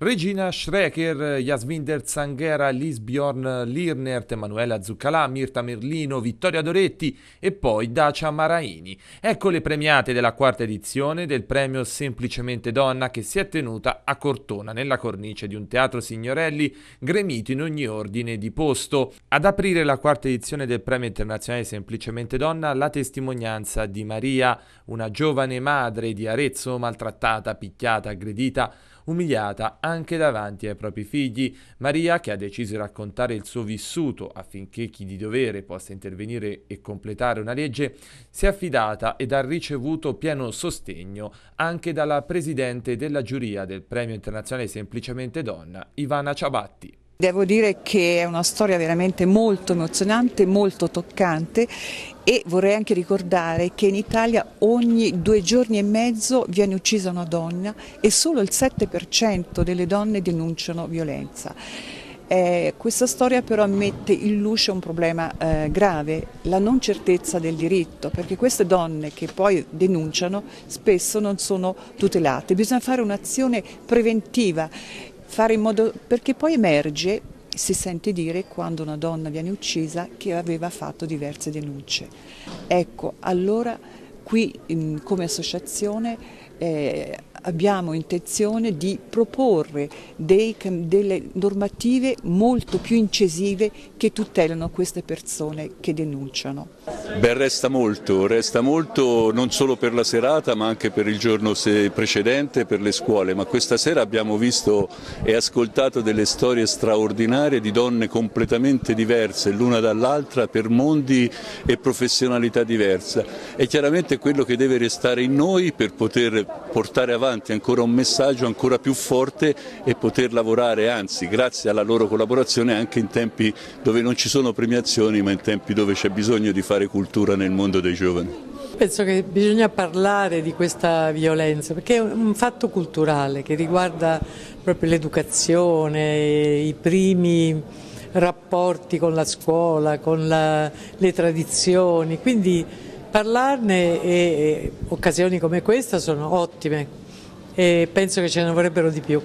Regina Schrecker, Jasminder Zanghera, Lisbjorn Lirnert, Emanuela Zuccalà, Mirta Merlino, Vittoria Doretti e poi Dacia Maraini. Ecco le premiate della quarta edizione del premio Semplicemente Donna che si è tenuta a Cortona nella cornice di un teatro signorelli gremito in ogni ordine di posto. Ad aprire la quarta edizione del premio internazionale Semplicemente Donna la testimonianza di Maria, una giovane madre di Arezzo maltrattata, picchiata, aggredita umiliata anche davanti ai propri figli. Maria, che ha deciso di raccontare il suo vissuto affinché chi di dovere possa intervenire e completare una legge, si è affidata ed ha ricevuto pieno sostegno anche dalla presidente della giuria del Premio Internazionale Semplicemente Donna, Ivana Ciabatti. Devo dire che è una storia veramente molto emozionante, molto toccante e vorrei anche ricordare che in Italia ogni due giorni e mezzo viene uccisa una donna e solo il 7% delle donne denunciano violenza. Eh, questa storia però mette in luce un problema eh, grave, la non certezza del diritto, perché queste donne che poi denunciano spesso non sono tutelate. Bisogna fare un'azione preventiva fare in modo perché poi emerge si sente dire quando una donna viene uccisa che aveva fatto diverse denunce. Ecco, allora qui in, come associazione eh, abbiamo intenzione di proporre dei, delle normative molto più incisive che tutelano queste persone che denunciano. Beh, resta molto, resta molto non solo per la serata ma anche per il giorno precedente, per le scuole, ma questa sera abbiamo visto e ascoltato delle storie straordinarie di donne completamente diverse l'una dall'altra per mondi e professionalità diverse e chiaramente quello che deve restare in noi per poter portare avanti ancora un messaggio ancora più forte e poter lavorare anzi grazie alla loro collaborazione anche in tempi dove non ci sono premiazioni ma in tempi dove c'è bisogno di fare cura cultura nel mondo dei giovani? Penso che bisogna parlare di questa violenza perché è un fatto culturale che riguarda proprio l'educazione, i primi rapporti con la scuola, con la, le tradizioni, quindi parlarne e, e occasioni come questa sono ottime e penso che ce ne vorrebbero di più.